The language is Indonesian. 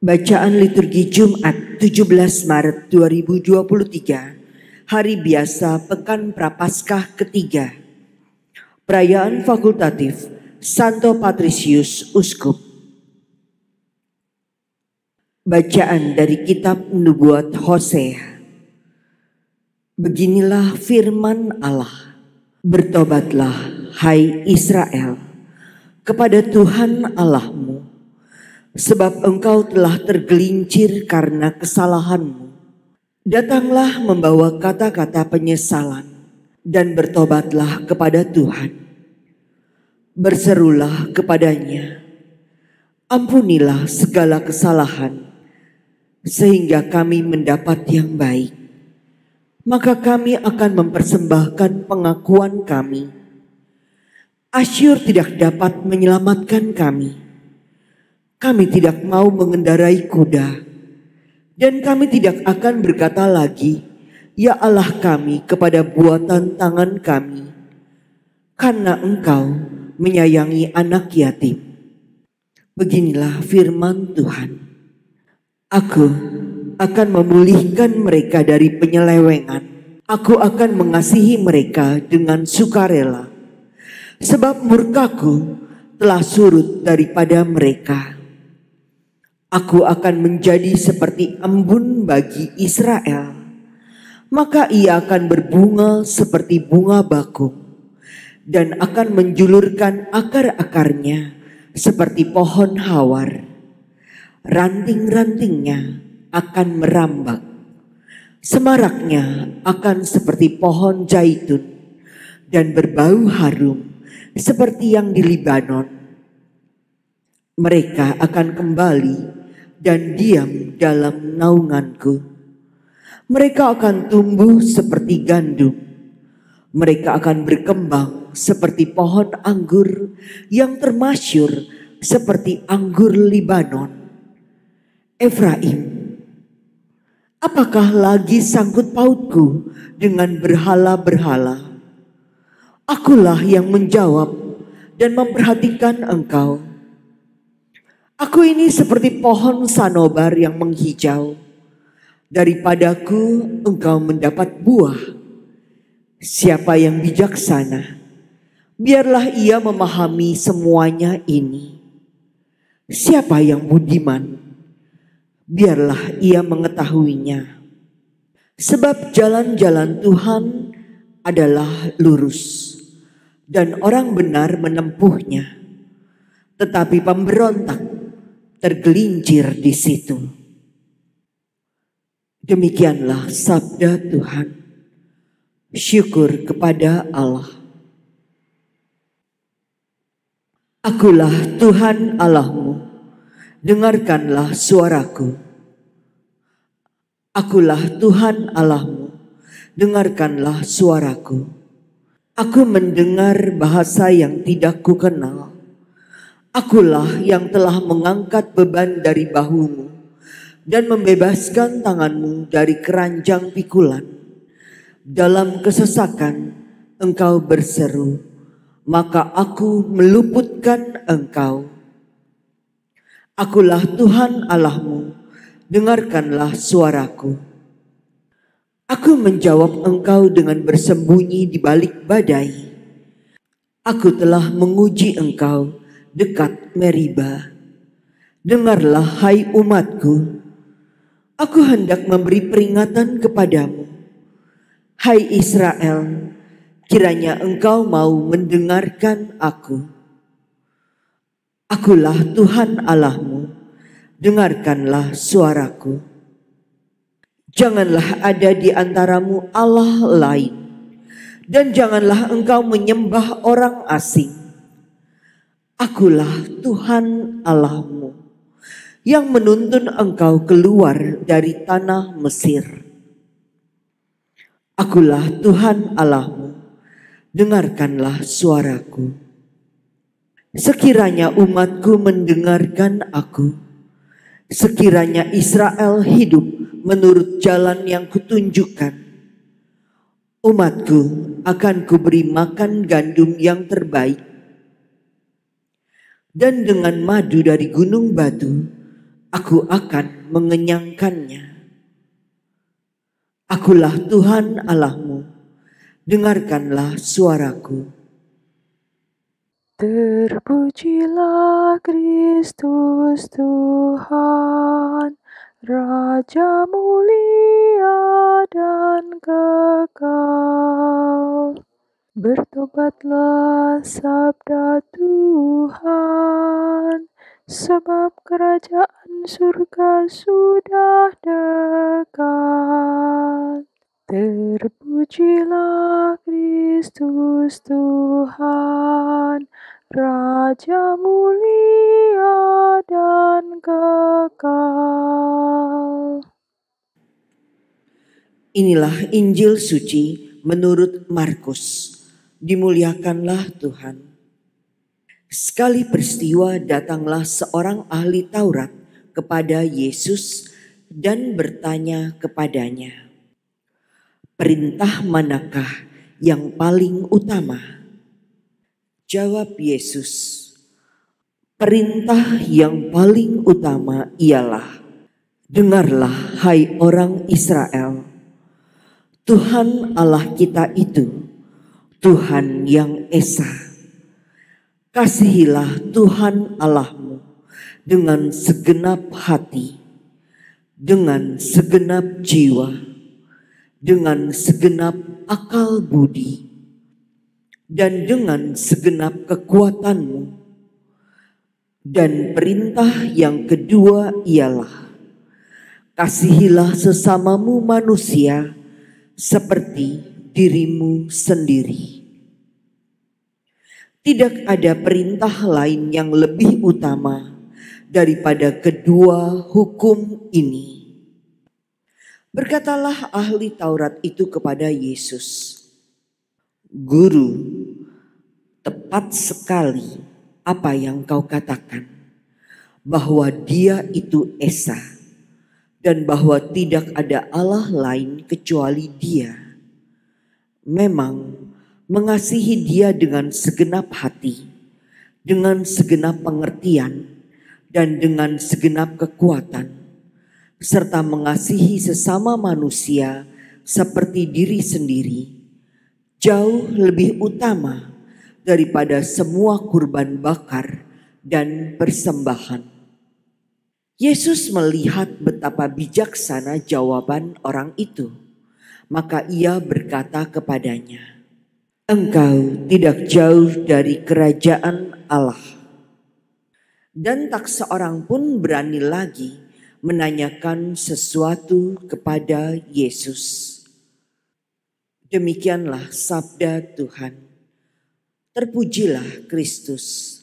Bacaan liturgi Jumat 17 Maret 2023, hari biasa Pekan Prapaskah ketiga. Perayaan fakultatif Santo Patricius Uskup. Bacaan dari kitab Nubuat Hosea. Beginilah firman Allah. Bertobatlah hai Israel kepada Tuhan Allahmu sebab engkau telah tergelincir karena kesalahanmu. Datanglah membawa kata-kata penyesalan dan bertobatlah kepada Tuhan. Berserulah kepadanya, ampunilah segala kesalahan sehingga kami mendapat yang baik. Maka kami akan mempersembahkan pengakuan kami. Asyur tidak dapat menyelamatkan kami kami tidak mau mengendarai kuda. Dan kami tidak akan berkata lagi, Ya Allah kami kepada buatan tangan kami. Karena engkau menyayangi anak yatim. Beginilah firman Tuhan. Aku akan memulihkan mereka dari penyelewengan. Aku akan mengasihi mereka dengan sukarela. Sebab murkaku telah surut daripada mereka. Aku akan menjadi seperti embun bagi Israel. Maka ia akan berbunga seperti bunga bakung dan akan menjulurkan akar-akarnya seperti pohon hawar. Ranting-rantingnya akan merambat, Semaraknya akan seperti pohon zaitun dan berbau harum seperti yang di Libanon. Mereka akan kembali dan diam dalam naunganku. Mereka akan tumbuh seperti gandum. Mereka akan berkembang seperti pohon anggur yang termasyur seperti anggur Libanon. Efraim, apakah lagi sangkut pautku dengan berhala-berhala? Akulah yang menjawab dan memperhatikan engkau Aku ini seperti pohon sanobar yang menghijau. Daripadaku engkau mendapat buah. Siapa yang bijaksana, biarlah ia memahami semuanya ini. Siapa yang budiman, biarlah ia mengetahuinya. Sebab jalan-jalan Tuhan adalah lurus, dan orang benar menempuhnya. Tetapi pemberontak tergelincir di situ. Demikianlah sabda Tuhan. Syukur kepada Allah. Akulah Tuhan Allahmu, dengarkanlah suaraku. Akulah Tuhan Allahmu, dengarkanlah suaraku. Aku mendengar bahasa yang tidak kukenal Akulah yang telah mengangkat beban dari bahumu dan membebaskan tanganmu dari keranjang pikulan. Dalam kesesakan engkau berseru, maka aku meluputkan engkau. Akulah Tuhan Allahmu, dengarkanlah suaraku. Aku menjawab engkau dengan bersembunyi di balik badai. Aku telah menguji engkau dekat Meriba. Dengarlah hai umatku, aku hendak memberi peringatan kepadamu. Hai Israel, kiranya engkau mau mendengarkan aku. Akulah Tuhan Allahmu, dengarkanlah suaraku. Janganlah ada di antaramu Allah lain, dan janganlah engkau menyembah orang asing Akulah Tuhan Allahmu yang menuntun engkau keluar dari tanah Mesir. Akulah Tuhan Allahmu, dengarkanlah suaraku. Sekiranya umatku mendengarkan aku, sekiranya Israel hidup menurut jalan yang kutunjukkan, umatku akan kuberi makan gandum yang terbaik dan dengan madu dari gunung batu aku akan mengenyangkannya. Akulah Tuhan Allahmu, dengarkanlah suaraku. Terpujilah Kristus Tuhan, Raja mulia dan kekal. Bertobatlah sabda Tuhan, sebab kerajaan surga sudah dekat. Terpujilah Kristus Tuhan, Raja mulia dan kekal. Inilah Injil suci menurut Markus dimuliakanlah Tuhan. Sekali peristiwa datanglah seorang ahli Taurat kepada Yesus dan bertanya kepadanya, "Perintah manakah yang paling utama?" Jawab Yesus, "Perintah yang paling utama ialah: Dengarlah, hai orang Israel, Tuhan Allah kita itu." Tuhan yang Esa. Kasihilah Tuhan Allahmu dengan segenap hati, dengan segenap jiwa, dengan segenap akal budi, dan dengan segenap kekuatanmu. Dan perintah yang kedua ialah kasihilah sesamamu manusia seperti dirimu sendiri. Tidak ada perintah lain yang lebih utama daripada kedua hukum ini. Berkatalah ahli Taurat itu kepada Yesus, "Guru, tepat sekali apa yang kau katakan bahwa Dia itu Esa." dan bahwa tidak ada Allah lain kecuali Dia memang mengasihi dia dengan segenap hati, dengan segenap pengertian, dan dengan segenap kekuatan, serta mengasihi sesama manusia seperti diri sendiri, jauh lebih utama daripada semua kurban bakar dan persembahan. Yesus melihat betapa bijaksana jawaban orang itu maka ia berkata kepadanya, Engkau tidak jauh dari kerajaan Allah. Dan tak seorang pun berani lagi menanyakan sesuatu kepada Yesus. Demikianlah sabda Tuhan. Terpujilah Kristus.